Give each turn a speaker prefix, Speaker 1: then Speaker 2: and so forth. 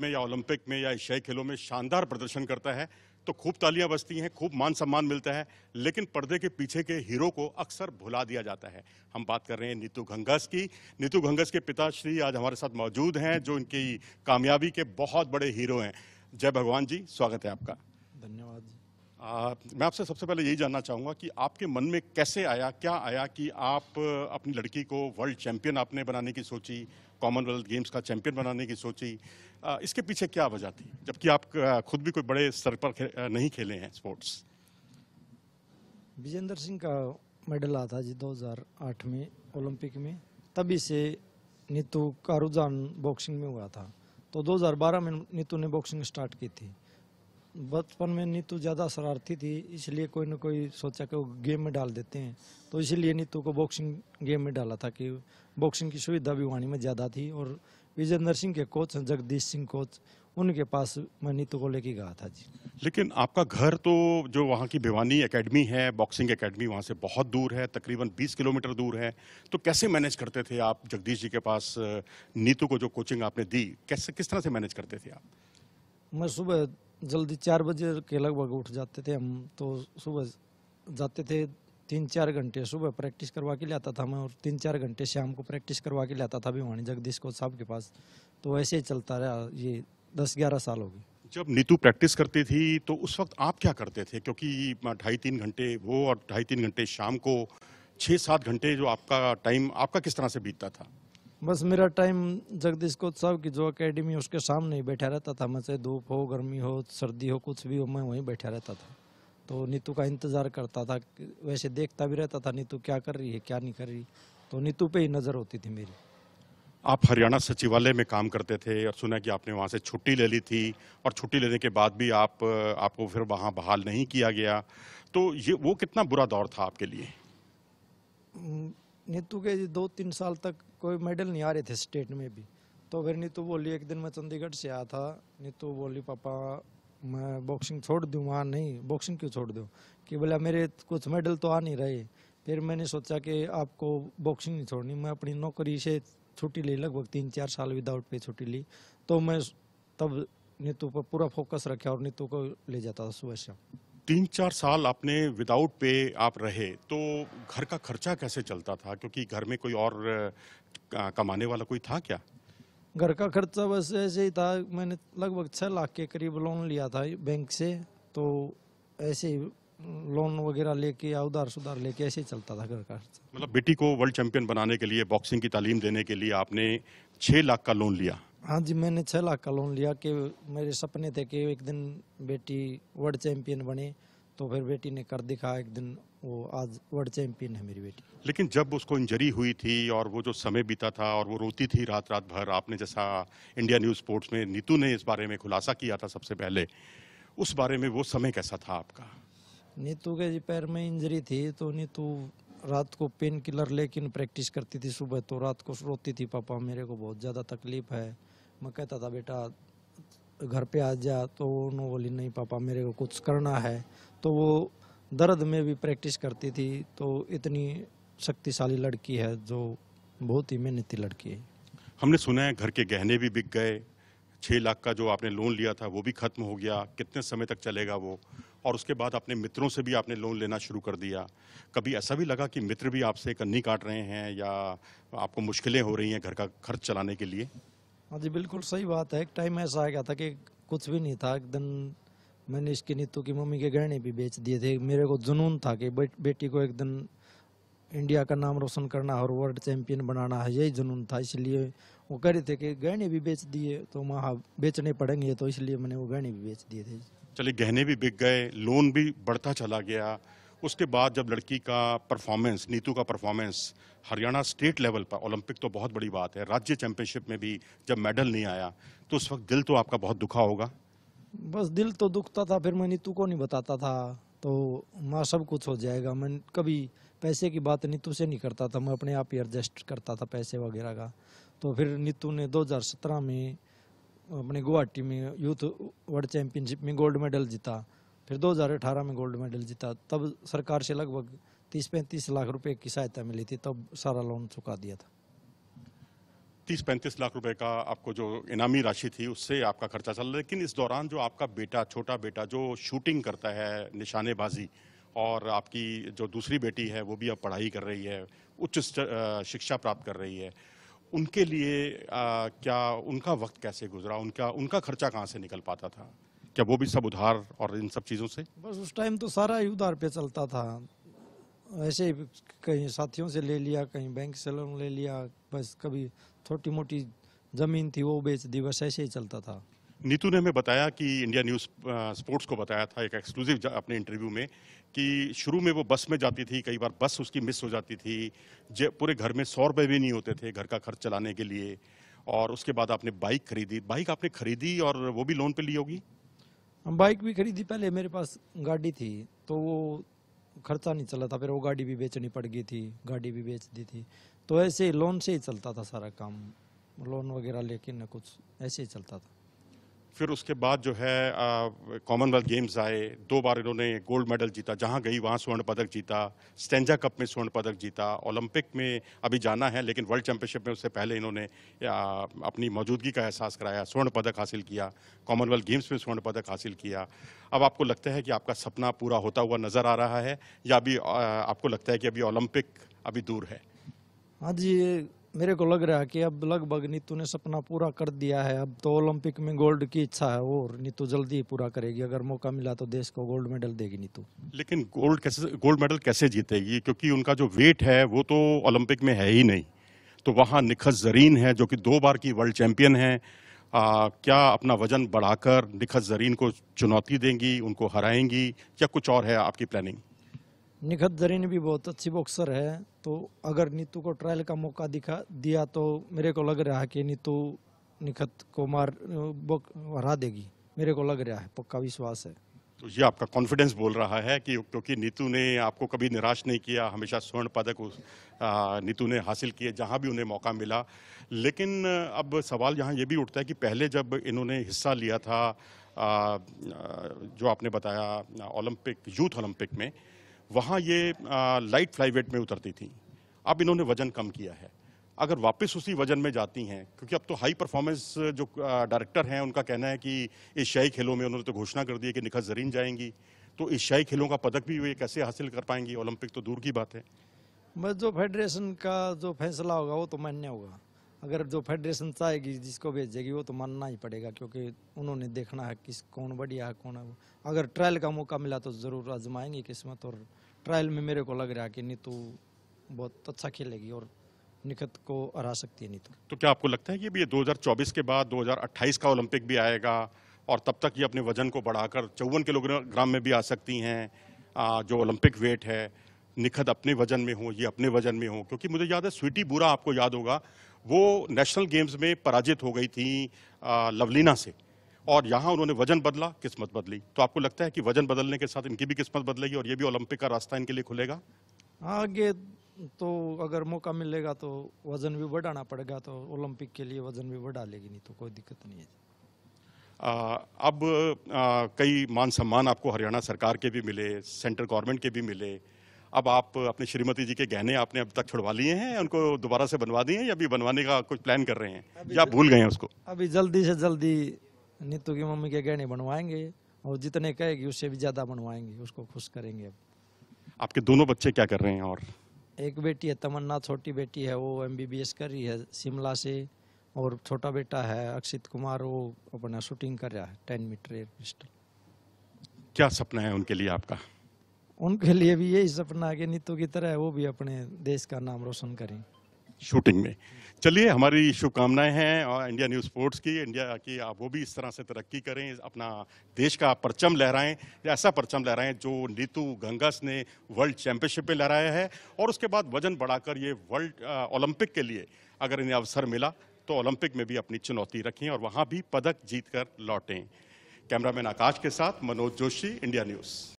Speaker 1: में या ओलंपिक में या एशियाई खेलों में शानदार प्रदर्शन करता है तो खूब तालियां बजती हैं खूब मान सम्मान मिलता है लेकिन पर्दे के पीछे के हीरो को अक्सर भुला दिया जाता है हम बात कर रहे हैं नीतू घंगस की नीतू घंगस के पिताश्री आज हमारे साथ मौजूद हैं जो इनकी कामयाबी के बहुत बड़े हीरो हैं जय भगवान जी स्वागत है आपका धन्यवाद आ, मैं आपसे सबसे पहले यही जानना चाहूँगा कि आपके मन में कैसे आया क्या आया कि आप अपनी लड़की को वर्ल्ड चैंपियन आपने बनाने की सोची कॉमनवेल्थ गेम्स का चैंपियन बनाने की सोची आ, इसके पीछे क्या वजह थी जबकि आप खुद भी कोई बड़े स्तर पर खे, नहीं खेले हैं स्पोर्ट्स
Speaker 2: विजेंद्र सिंह का मेडल आता जी 2008 में ओलंपिक में तभी से नीतू का रुझान बॉक्सिंग में हुआ था तो 2012 में नीतू ने बॉक्सिंग स्टार्ट की थी बचपन में नीतू ज़्यादा शरारती थी इसलिए कोई ना कोई सोचा कि वो गेम में डाल देते हैं तो इसलिए नीतू को बॉक्सिंग गेम में डाला था कि बॉक्सिंग की सुविधा भी वाणी में ज़्यादा थी और विजेंद्र सिंह के कोच जगदीश सिंह कोच उनके पास मैं नीतू को लेके गया था जी
Speaker 1: लेकिन आपका घर तो जो वहाँ की भिवानी एकेडमी है बॉक्सिंग एकेडमी वहाँ से बहुत दूर है तकरीबन 20 किलोमीटर दूर है तो कैसे मैनेज करते थे आप जगदीश जी के पास नीतू को जो कोचिंग आपने दी कैसे किस तरह से मैनेज करते थे आप
Speaker 2: मैं सुबह जल्दी चार बजे के लगभग उठ जाते थे हम तो सुबह जाते थे तीन चार घंटे सुबह प्रैक्टिस करवा के आता था मैं और तीन चार घंटे शाम को प्रैक्टिस करवा के ले आता था भिवानी जगदीश कोच साहब के पास तो ऐसे ही चलता रहा ये दस ग्यारह साल हो गए
Speaker 1: जब नीतू प्रैक्टिस करती थी तो उस वक्त आप क्या करते थे क्योंकि ढाई तीन घंटे वो और ढाई तीन घंटे शाम को छः सात घंटे जो आपका टाइम आपका किस तरह से बीतता था
Speaker 2: बस मेरा टाइम जगदीश कोच साहब की जो अकेडमी उसके सामने ही बैठा रहता था मैं चाहे धूप हो गर्मी हो सर्दी हो कुछ भी हो मैं वहीं बैठा रहता था तो नीतू का इंतज़ार करता था वैसे देखता भी रहता था नीतू क्या कर रही है क्या नहीं कर रही तो नीतू पे ही नज़र होती थी मेरी
Speaker 1: आप हरियाणा सचिवालय में काम करते थे और सुना कि आपने वहाँ से छुट्टी ले ली थी और छुट्टी लेने के बाद भी आप आपको फिर वहाँ बहाल नहीं किया गया तो ये वो कितना बुरा दौर था आपके लिए
Speaker 2: नीतू के दो तीन साल तक कोई मेडल नहीं आ रहे थे स्टेट में भी तो फिर नीतू बोली एक दिन मैं चंडीगढ़ से आया था नीतू बोली पापा मैं बॉक्सिंग छोड़ दूँ वहाँ नहीं बॉक्सिंग क्यों छोड़ दूँ कि बोला मेरे कुछ मेडल तो आ नहीं रहे फिर मैंने सोचा कि आपको बॉक्सिंग नहीं छोड़नी मैं अपनी नौकरी से छुट्टी ली लगभग तीन चार साल विदाउट पे छुट्टी ली तो मैं तब नीतू पर पूरा फोकस रखा और नीतू को ले जाता था सुबह शाम
Speaker 1: तीन चार साल आपने विदाउट पे आप रहे तो घर का खर्चा कैसे चलता था क्योंकि घर में कोई और कमाने वाला कोई था क्या
Speaker 2: घर का खर्चा बस ऐसे ही था मैंने लगभग छः लाख के करीब लोन लिया था बैंक से तो ऐसे ही लोन वगैरह लेके या उधार सुधार लेके ऐसे ही चलता था घर का खर्चा
Speaker 1: मतलब बेटी को वर्ल्ड चैंपियन बनाने के लिए बॉक्सिंग की तालीम देने के लिए आपने छः लाख का लोन लिया
Speaker 2: हाँ जी मैंने छः लाख का लोन लिया कि मेरे सपने थे कि एक दिन बेटी वर्ल्ड चैंपियन बने तो फिर बेटी ने कर दिखा एक दिन वो आज वर्ल्ड चैंपियन है मेरी बेटी
Speaker 1: लेकिन जब उसको इंजरी हुई थी और वो जो समय बीता था और वो रोती थी रात रात भर आपने जैसा इंडिया न्यूज़ स्पोर्ट्स में नीतू ने इस बारे में खुलासा किया था सबसे पहले उस बारे में वो समय कैसा था आपका
Speaker 2: नीतू के जी पैर में इंजरी थी तो नीतू रात को पेन किलर लेकिन प्रैक्टिस करती थी सुबह तो रात को रोती थी पापा मेरे को बहुत ज़्यादा तकलीफ है मैं कहता था बेटा घर पे आ जा तो उन्होंने बोली नहीं पापा मेरे को कुछ करना है तो वो दर्द में भी प्रैक्टिस करती थी तो इतनी शक्तिशाली लड़की है जो बहुत ही मेहनती लड़की है
Speaker 1: हमने सुना है घर के गहने भी बिक गए छः लाख का जो आपने लोन लिया था वो भी खत्म हो गया कितने समय तक चलेगा वो और उसके बाद अपने मित्रों से भी आपने लोन लेना शुरू कर दिया कभी ऐसा भी लगा कि मित्र भी आपसे कन्नी काट रहे हैं या आपको मुश्किलें हो रही हैं घर का खर्च चलाने के लिए
Speaker 2: हाँ जी बिल्कुल सही बात है एक टाइम ऐसा आ गया था कि कुछ भी नहीं था एक दिन मैंने इसकी नीतू की मम्मी के गहने भी बेच दिए थे मेरे को जुनून था कि बेटी को एक दिन इंडिया का नाम रोशन करना और वर्ल्ड चैम्पियन बनाना है यही जुनून था इसलिए वो कह रहे थे कि गहने भी बेच दिए तो वहाँ बेचने पड़ेंगे तो इसलिए मैंने वो गहने भी बेच
Speaker 1: दिए थे चलिए गहने भी बिक गए लोन भी बढ़ता चला गया उसके बाद जब लड़की का परफॉर्मेंस नीतू का परफॉर्मेंस हरियाणा स्टेट लेवल पर ओलंपिक तो बहुत बड़ी बात है राज्य चैंपियनशिप में भी जब मेडल नहीं आया तो उस वक्त दिल तो आपका बहुत दुखा होगा
Speaker 2: बस दिल तो दुखता था फिर मैं नीतू को नहीं बताता था तो माँ सब कुछ हो जाएगा मैं कभी पैसे की बात नीतू से नहीं करता था मैं अपने आप ही एडजस्ट करता था पैसे वगैरह का तो फिर नीतू ने 2017 में अपने गुवाहाटी में यूथ वर्ल्ड चैम्पियनशिप में गोल्ड मेडल जीता फिर 2018 में गोल्ड मेडल जीता तब सरकार से लगभग तीस पैंतीस लाख रुपए की सहायता मिली थी तब सारा लोन चुका
Speaker 1: दिया था तीस पैंतीस लाख रुपए का आपको जो इनामी राशि थी उससे आपका खर्चा चल रहा लेकिन इस दौरान जो आपका बेटा छोटा बेटा जो शूटिंग करता है निशानेबाजी और आपकी जो दूसरी बेटी है वो भी अब पढ़ाई कर रही है उच्च शिक्षा प्राप्त कर रही है उनके लिए आ, क्या उनका वक्त कैसे गुजरा उनका उनका खर्चा कहाँ से निकल पाता था क्या वो भी सब उधार और इन सब चीज़ों से बस उस टाइम तो सारा ही
Speaker 2: उधार पे चलता था ऐसे ही कहीं साथियों से ले लिया कहीं बैंक से लोन ले लिया बस कभी छोटी मोटी ज़मीन थी वो बेच दी बस ऐसे ही चलता था
Speaker 1: नीतू ने हमें बताया कि इंडिया न्यूज़ स्पोर्ट्स को बताया था एक एक्सक्लूसिव अपने इंटरव्यू में कि शुरू में वो बस में जाती थी कई बार बस उसकी मिस हो जाती थी पूरे घर में सौ रुपये भी नहीं होते थे घर का खर्च चलाने के लिए और उसके बाद आपने बाइक खरीदी बाइक आपने खरीदी और वो भी लोन पे ली होगी
Speaker 2: हम बाइक भी खरीदी पहले मेरे पास गाड़ी थी तो वो खर्चा नहीं चला था फिर वो गाड़ी भी बेचनी पड़ गई थी गाड़ी भी बेच दी थी तो ऐसे लोन से ही चलता था सारा काम लोन वगैरह लेके ना कुछ ऐसे ही चलता था
Speaker 1: फिर उसके बाद जो है कॉमनवेल्थ गेम्स आए दो बार इन्होंने गोल्ड मेडल जीता जहाँ गई वहाँ स्वर्ण पदक जीता स्टेंजा कप में स्वर्ण पदक जीता ओलंपिक में अभी जाना है लेकिन वर्ल्ड चैंपियनशिप में उससे पहले इन्होंने अपनी मौजूदगी का एहसास कराया स्वर्ण पदक हासिल किया कॉमनवेल्थ गेम्स में स्वर्ण पदक हासिल किया अब आपको लगता है कि आपका सपना पूरा होता हुआ नज़र आ रहा है या अभी आपको लगता है कि अभी ओलंपिक अभी दूर है हाँ जी
Speaker 2: ये मेरे को लग रहा है कि अब लगभग नीतू ने सपना पूरा कर दिया है अब तो ओलंपिक में गोल्ड की इच्छा है और नीतू जल्दी ही पूरा करेगी अगर मौका मिला तो देश को गोल्ड मेडल देगी नीतू
Speaker 1: लेकिन गोल्ड कैसे गोल्ड मेडल कैसे जीतेगी क्योंकि उनका जो वेट है वो तो ओलंपिक में है ही नहीं तो वहाँ निखत जरीन है जो कि दो बार की वर्ल्ड चैम्पियन है आ, क्या अपना वजन बढ़ाकर निखत जरीन को चुनौती देंगी उनको हराएंगी या कुछ और है आपकी प्लानिंग
Speaker 2: निखत जरीन भी बहुत अच्छी बॉक्सर है तो अगर नीतू को ट्रायल का मौका दिखा दिया तो मेरे को लग रहा है कि नीतू निखत को मार हरा देगी मेरे को लग रहा है पक्का विश्वास है
Speaker 1: तो ये आपका कॉन्फिडेंस बोल रहा है कि क्योंकि नीतू ने आपको कभी निराश नहीं किया हमेशा स्वर्ण पदक नीतू ने हासिल किए जहाँ भी उन्हें मौका मिला लेकिन अब सवाल यहाँ ये भी उठता है कि पहले जब इन्होंने हिस्सा लिया था जो आपने बताया ओलंपिक यूथ ओलंपिक में वहाँ ये लाइट फ्लाईवेट में उतरती थी अब इन्होंने वजन कम किया है अगर वापस उसी वजन में जाती हैं क्योंकि अब तो हाई परफॉर्मेंस जो डायरेक्टर हैं उनका कहना है कि एशियाई खेलों में उन्होंने तो घोषणा कर दी है कि निखत जरीन जाएंगी तो एशियाई खेलों का पदक भी वे कैसे हासिल कर पाएंगी ओलंपिक तो दूर की बात है
Speaker 2: बस जो फेडरेशन का जो फैसला होगा वो तो मान्य होगा अगर जो फेडरेशन चाहेगी जिसको भेजेगी वो तो मानना ही पड़ेगा क्योंकि उन्होंने देखना है किस कौन बढ़िया है कौन है वो अगर ट्रायल का मौका मिला तो ज़रूर आजमाएंगे किस्मत और ट्रायल में मेरे को लग रहा है कि नीतू बहुत अच्छा खेलेगी और निखत को हरा सकती है नीतू
Speaker 1: तो क्या आपको लगता है कि ये दो के बाद दो का ओलंपिक भी आएगा और तब तक ये अपने वजन को बढ़ाकर चौवन किलोग्राम में भी आ सकती हैं जो ओलंपिक वेट है निखत अपने वजन में हो ये अपने वजन में हो क्योंकि मुझे याद है स्वीटी बुरा आपको याद होगा वो नेशनल गेम्स में पराजित हो गई थी लवलीना से और यहाँ उन्होंने वजन बदला किस्मत बदली तो आपको लगता है कि वजन बदलने के साथ इनकी भी किस्मत बदलेगी और ये भी ओलंपिक का रास्ता इनके लिए खुलेगा
Speaker 2: आगे तो अगर मौका मिलेगा तो वजन भी बढ़ाना पड़ेगा तो ओलंपिक के लिए वजन भी बढ़ा लेगी नहीं तो कोई दिक्कत नहीं है
Speaker 1: आ, अब आ, कई मान सम्मान आपको हरियाणा सरकार के भी मिले सेंट्रल गवर्नमेंट के भी मिले अब आप अपने श्रीमती जी के गहने आपने अब तक छुड़वा लिए हैं उनको दोबारा से बनवा दिए हैं या अभी बनवाने का कुछ प्लान कर रहे हैं या भूल गए हैं उसको
Speaker 2: अभी जल्दी से जल्दी नीतू की मम्मी के गहने बनवाएंगे और जितने कहेगी उससे भी ज़्यादा बनवाएंगे उसको खुश करेंगे अब
Speaker 1: आपके दोनों बच्चे क्या कर रहे हैं और
Speaker 2: एक बेटी है तमन्ना छोटी बेटी है वो एम कर रही है शिमला से और छोटा बेटा है अक्षित कुमार वो अपना शूटिंग कर रहा है टेन मीटर एयर पिस्टल
Speaker 1: क्या सपना है उनके लिए आपका
Speaker 2: उनके लिए भी यही सपना है कि नीतू की तरह वो भी अपने देश का नाम रोशन करें
Speaker 1: शूटिंग में चलिए हमारी शुभकामनाएं हैं और इंडिया न्यूज़ स्पोर्ट्स की इंडिया की आप वो भी इस तरह से तरक्की करें अपना देश का परचम लहराएं ऐसा परचम लहराएं जो नीतू गंगस ने वर्ल्ड चैंपियनशिप में लहराया है और उसके बाद वजन बढ़ाकर ये वर्ल्ड ओलंपिक के लिए अगर इन्हें अवसर मिला तो ओलंपिक में भी अपनी चुनौती रखें और वहाँ भी पदक जीत लौटें कैमरामैन आकाश के साथ मनोज जोशी इंडिया न्यूज़